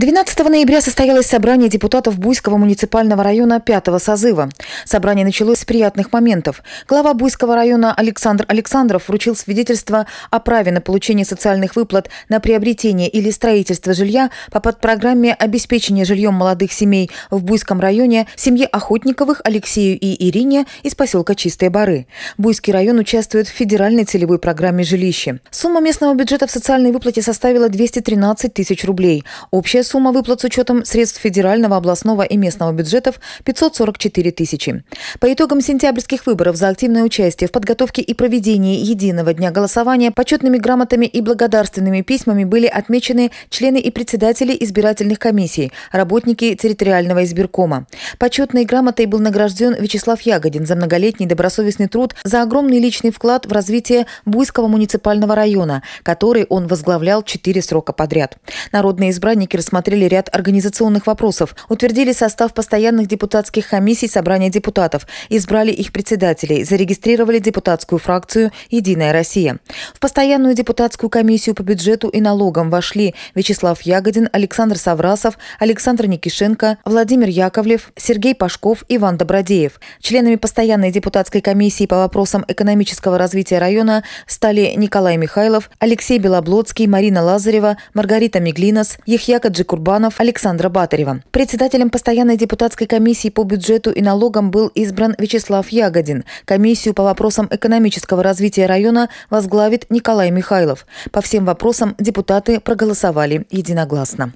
12 ноября состоялось собрание депутатов Буйского муниципального района 5 созыва. Собрание началось с приятных моментов. Глава Буйского района Александр Александров вручил свидетельство о праве на получение социальных выплат на приобретение или строительство жилья по подпрограмме обеспечения жильем молодых семей в Буйском районе семье Охотниковых Алексею и Ирине из поселка Чистые Бары. Буйский район участвует в федеральной целевой программе жилища. Сумма местного бюджета в социальной выплате составила 213 тысяч рублей. Общая сумма выплат с учетом средств федерального, областного и местного бюджетов – 544 тысячи. По итогам сентябрьских выборов за активное участие в подготовке и проведении единого дня голосования почетными грамотами и благодарственными письмами были отмечены члены и председатели избирательных комиссий, работники территориального избиркома. Почетной грамотой был награжден Вячеслав Ягодин за многолетний добросовестный труд, за огромный личный вклад в развитие Буйского муниципального района, который он возглавлял четыре срока подряд. Народные избранники рассмотрели рассмотрели ряд организационных вопросов, утвердили состав постоянных депутатских комиссий собрания депутатов, избрали их председателей, зарегистрировали депутатскую фракцию «Единая Россия». В постоянную депутатскую комиссию по бюджету и налогам вошли Вячеслав Ягодин, Александр Саврасов, Александр Никишенко, Владимир Яковлев, Сергей Пашков, Иван Добродеев. Членами постоянной депутатской комиссии по вопросам экономического развития района стали Николай Михайлов, Алексей Белоблодский, Марина Лазарева, Маргарита Меглинос, Ехья Каджи Хаджи Курбанов Александра Батарева. Председателем постоянной депутатской комиссии по бюджету и налогам был избран Вячеслав Ягодин. Комиссию по вопросам экономического развития района возглавит Николай Михайлов. По всем вопросам депутаты проголосовали единогласно.